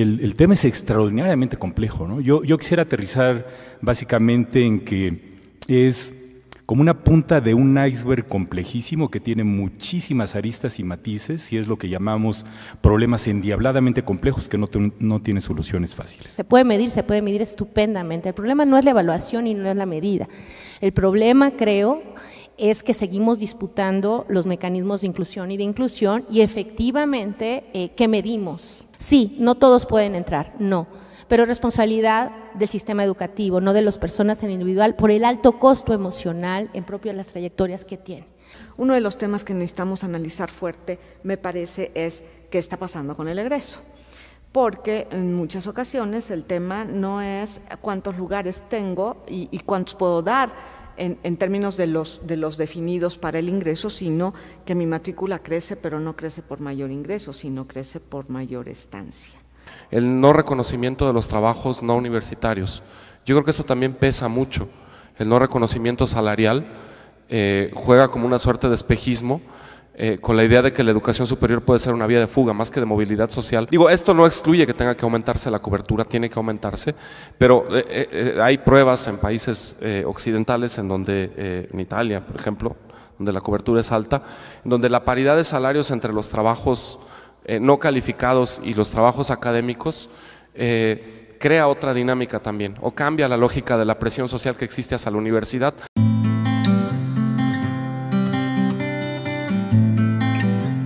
el, tema es extraordinariamente complejo. ¿no? Yo, quisiera aterrizar básicamente en que es como una punta de un iceberg complejísimo que tiene muchísimas aristas y matices y es lo que llamamos problemas endiabladamente complejos que no, tienen soluciones fáciles. Se puede medir, se puede medir estupendamente. El problema no es la evaluación y no es la medida. El problema, creo, es que seguimos disputando los mecanismos de inclusión y de inclusión y efectivamente eh, ¿qué medimos Sí, no todos pueden entrar, no, pero responsabilidad del sistema educativo, no de las personas en individual, por el alto costo emocional en propio de las trayectorias que tiene. Uno de los temas que necesitamos analizar fuerte, me parece, es qué está pasando con el egreso porque en muchas ocasiones el tema no es cuántos lugares tengo y, y, cuántos puedo dar, en, términos de los, de los definidos para el ingreso, sino que mi matrícula crece, pero no crece por mayor ingreso, sino crece por mayor estancia. El no reconocimiento de los trabajos no universitarios. Yo creo que eso también pesa mucho. El no reconocimiento salarial eh, juega como una suerte de espejismo eh, con la idea de que la educación superior puede ser una vía de fuga más que de movilidad social. Digo, esto no excluye que tenga que aumentarse la cobertura, tiene que aumentarse, pero eh, eh, hay pruebas en países occidentales, en donde, en Italia, por ejemplo, donde la cobertura es alta, donde la paridad de salarios entre los trabajos no calificados y los trabajos académicos crea otra dinámica también, o cambia la lógica de la presión social que existe hacia la universidad.